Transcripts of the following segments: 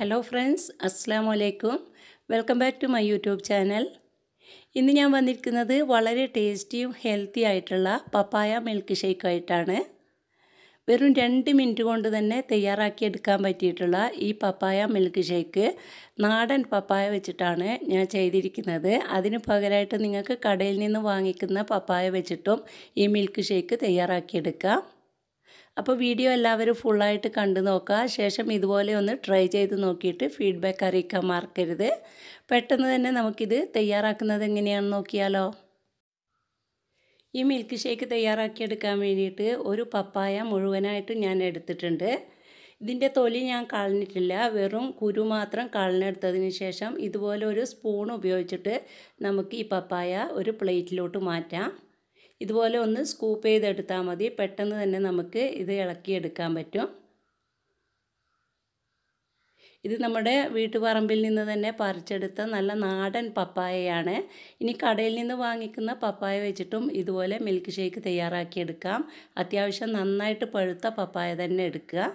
hello friends അസ്സാം വലൈക്കും welcome back to my YouTube channel ഇന്ന് ഞാൻ വന്നിരിക്കുന്നത് വളരെ ടേസ്റ്റിയും ഹെൽത്തി ആയിട്ടുള്ള പപ്പായ മിൽക്ക് ഷേക്കായിട്ടാണ് വെറും രണ്ട് മിനിറ്റ് കൊണ്ട് തന്നെ തയ്യാറാക്കിയെടുക്കാൻ പറ്റിയിട്ടുള്ള ഈ പപ്പായ മിൽക്ക് ഷേക്ക് നാടൻ പപ്പായ വെച്ചിട്ടാണ് ഞാൻ ചെയ്തിരിക്കുന്നത് അതിന് പകരമായിട്ട് നിങ്ങൾക്ക് കടയിൽ നിന്ന് വാങ്ങിക്കുന്ന പപ്പായ വെച്ചിട്ടും ഈ മിൽക്ക് ഷേക്ക് തയ്യാറാക്കിയെടുക്കാം അപ്പോൾ വീഡിയോ എല്ലാവരും ഫുള്ളായിട്ട് കണ്ടു നോക്കുക ശേഷം ഇതുപോലെ ഒന്ന് ട്രൈ ചെയ്ത് നോക്കിയിട്ട് ഫീഡ്ബാക്ക് അറിയിക്കാൻ മറക്കരുത് പെട്ടെന്ന് തന്നെ നമുക്കിത് തയ്യാറാക്കുന്നത് എങ്ങനെയാണെന്ന് നോക്കിയാലോ ഈ മിൽക്ക് ഷേക്ക് തയ്യാറാക്കിയെടുക്കാൻ വേണ്ടിയിട്ട് ഒരു പപ്പായ മുഴുവനായിട്ട് ഞാൻ എടുത്തിട്ടുണ്ട് ഇതിൻ്റെ തൊലി ഞാൻ കളഞ്ഞിട്ടില്ല വെറും കുരു മാത്രം കളഞ്ഞെടുത്തതിന് ശേഷം ഇതുപോലെ ഒരു സ്പൂൺ ഉപയോഗിച്ചിട്ട് നമുക്ക് ഈ പപ്പായ ഒരു പ്ലേറ്റിലോട്ട് മാറ്റാം ഇതുപോലെ ഒന്ന് സ്കൂപ്പ് ചെയ്തെടുത്താൽ മതി പെട്ടെന്ന് തന്നെ നമുക്ക് ഇത് ഇളക്കിയെടുക്കാൻ പറ്റും ഇത് നമ്മുടെ വീട്ടുപറമ്പിൽ നിന്ന് തന്നെ പറിച്ചെടുത്ത നല്ല നാടൻ പപ്പായയാണ് ഇനി കടയിൽ നിന്ന് വാങ്ങിക്കുന്ന പപ്പായ വെച്ചിട്ടും ഇതുപോലെ മിൽക്ക് ഷേക്ക് തയ്യാറാക്കിയെടുക്കാം അത്യാവശ്യം നന്നായിട്ട് പഴുത്ത പപ്പായ തന്നെ എടുക്കുക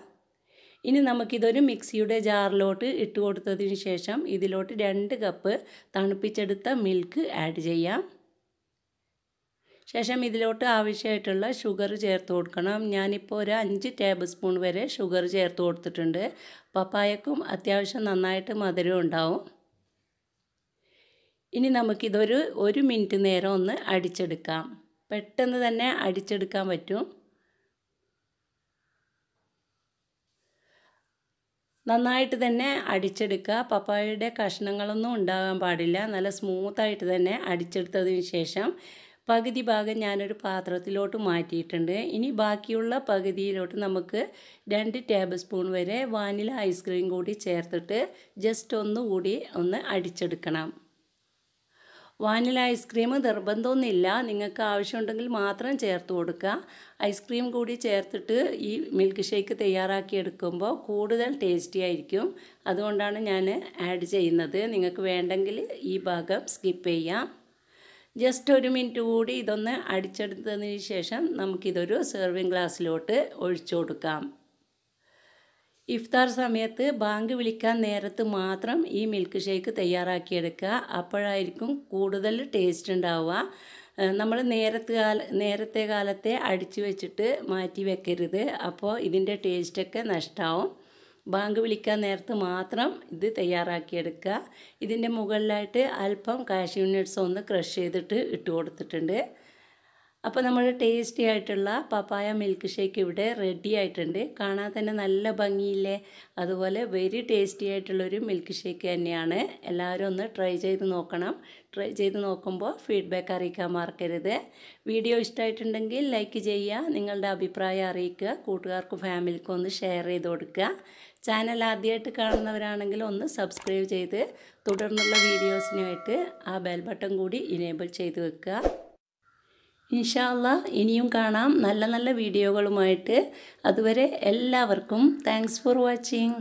ഇനി നമുക്കിതൊരു മിക്സിയുടെ ജാറിലോട്ട് ഇട്ട് കൊടുത്തതിന് ശേഷം ഇതിലോട്ട് രണ്ട് കപ്പ് തണുപ്പിച്ചെടുത്ത മിൽക്ക് ആഡ് ചെയ്യാം ശേഷം ഇതിലോട്ട് ആവശ്യമായിട്ടുള്ള ഷുഗർ ചേർത്ത് കൊടുക്കണം ഞാനിപ്പോൾ ഒരു അഞ്ച് ടേബിൾ സ്പൂൺ വരെ ഷുഗർ ചേർത്ത് കൊടുത്തിട്ടുണ്ട് പപ്പായക്കും അത്യാവശ്യം നന്നായിട്ട് മധുരം ഉണ്ടാവും ഇനി നമുക്കിതൊരു ഒരു മിനിറ്റ് നേരം ഒന്ന് അടിച്ചെടുക്കാം പെട്ടെന്ന് തന്നെ അടിച്ചെടുക്കാൻ പറ്റും നന്നായിട്ട് തന്നെ അടിച്ചെടുക്കുക പപ്പായയുടെ കഷ്ണങ്ങളൊന്നും ഉണ്ടാകാൻ പാടില്ല നല്ല സ്മൂത്തായിട്ട് തന്നെ അടിച്ചെടുത്തതിന് ശേഷം പകുതി ഭാഗം ഞാനൊരു പാത്രത്തിലോട്ട് മാറ്റിയിട്ടുണ്ട് ഇനി ബാക്കിയുള്ള പകുതിയിലോട്ട് നമുക്ക് രണ്ട് ടേബിൾ സ്പൂൺ വരെ വാനില ഐസ്ക്രീം കൂടി ചേർത്തിട്ട് ജസ്റ്റ് ഒന്നുകൂടി ഒന്ന് അടിച്ചെടുക്കണം വാനില ഐസ്ക്രീം നിർബന്ധമൊന്നുമില്ല നിങ്ങൾക്ക് ആവശ്യമുണ്ടെങ്കിൽ മാത്രം ചേർത്ത് കൊടുക്കുക ഐസ്ക്രീം കൂടി ചേർത്തിട്ട് ഈ മിൽക്ക് ഷേക്ക് തയ്യാറാക്കിയെടുക്കുമ്പോൾ കൂടുതൽ ടേസ്റ്റി ആയിരിക്കും അതുകൊണ്ടാണ് ഞാൻ ആഡ് ചെയ്യുന്നത് നിങ്ങൾക്ക് വേണ്ടെങ്കിൽ ഈ ഭാഗം സ്കിപ്പ് ചെയ്യാം ജസ്റ്റ് ഒരു മിനിറ്റ് കൂടി ഇതൊന്ന് അടിച്ചെടുത്തതിന് ശേഷം നമുക്കിതൊരു സെർവിങ് ഗ്ലാസ്സിലോട്ട് ഒഴിച്ചു കൊടുക്കാം ഇഫ്താർ സമയത്ത് ബാങ്ക് വിളിക്കാൻ നേരത്ത് മാത്രം ഈ മിൽക്ക് ഷേക്ക് തയ്യാറാക്കിയെടുക്കുക അപ്പോഴായിരിക്കും കൂടുതൽ ടേസ്റ്റ് ഉണ്ടാവുക നമ്മൾ നേരത്തെ കാല നേരത്തെ കാലത്തെ അടിച്ചു വെച്ചിട്ട് മാറ്റി വെക്കരുത് അപ്പോൾ ഇതിൻ്റെ ടേസ്റ്റൊക്കെ നഷ്ടമാവും ബാങ്ക് വിളിക്കാൻ നേരത്ത് മാത്രം ഇത് തയ്യാറാക്കിയെടുക്കുക ഇതിൻ്റെ മുകളിലായിട്ട് അല്പം കാഷ്യൂ നട്ട്സ് ഒന്ന് ക്രഷ് ചെയ്തിട്ട് ഇട്ട് കൊടുത്തിട്ടുണ്ട് അപ്പോൾ നമ്മൾ ടേസ്റ്റി ആയിട്ടുള്ള പപ്പായ മിൽക്ക് ഷേക്ക് ഇവിടെ റെഡി ആയിട്ടുണ്ട് കാണാൻ തന്നെ നല്ല ഭംഗിയില്ലേ അതുപോലെ വെരി ടേസ്റ്റി ആയിട്ടുള്ളൊരു മിൽക്ക് ഷേക്ക് തന്നെയാണ് എല്ലാവരും ഒന്ന് ട്രൈ ചെയ്ത് നോക്കണം ട്രൈ ചെയ്ത് നോക്കുമ്പോൾ ഫീഡ്ബാക്ക് അറിയിക്കാൻ മറക്കരുത് വീഡിയോ ഇഷ്ടമായിട്ടുണ്ടെങ്കിൽ ലൈക്ക് ചെയ്യുക നിങ്ങളുടെ അഭിപ്രായം അറിയിക്കുക കൂട്ടുകാർക്കും ഫാമിലിക്കും ഒന്ന് ഷെയർ ചെയ്ത് കൊടുക്കുക ചാനൽ ആദ്യമായിട്ട് കാണുന്നവരാണെങ്കിൽ ഒന്ന് സബ്സ്ക്രൈബ് ചെയ്ത് തുടർന്നുള്ള വീഡിയോസിനായിട്ട് ആ ബെൽ ബട്ടൺ കൂടി ഇനേബിൾ ചെയ്ത് വെക്കുക ഇൻഷാല്ല ഇനിയും കാണാം നല്ല നല്ല വീഡിയോകളുമായിട്ട് അതുവരെ എല്ലാവർക്കും താങ്ക്സ് ഫോർ വാച്ചിങ്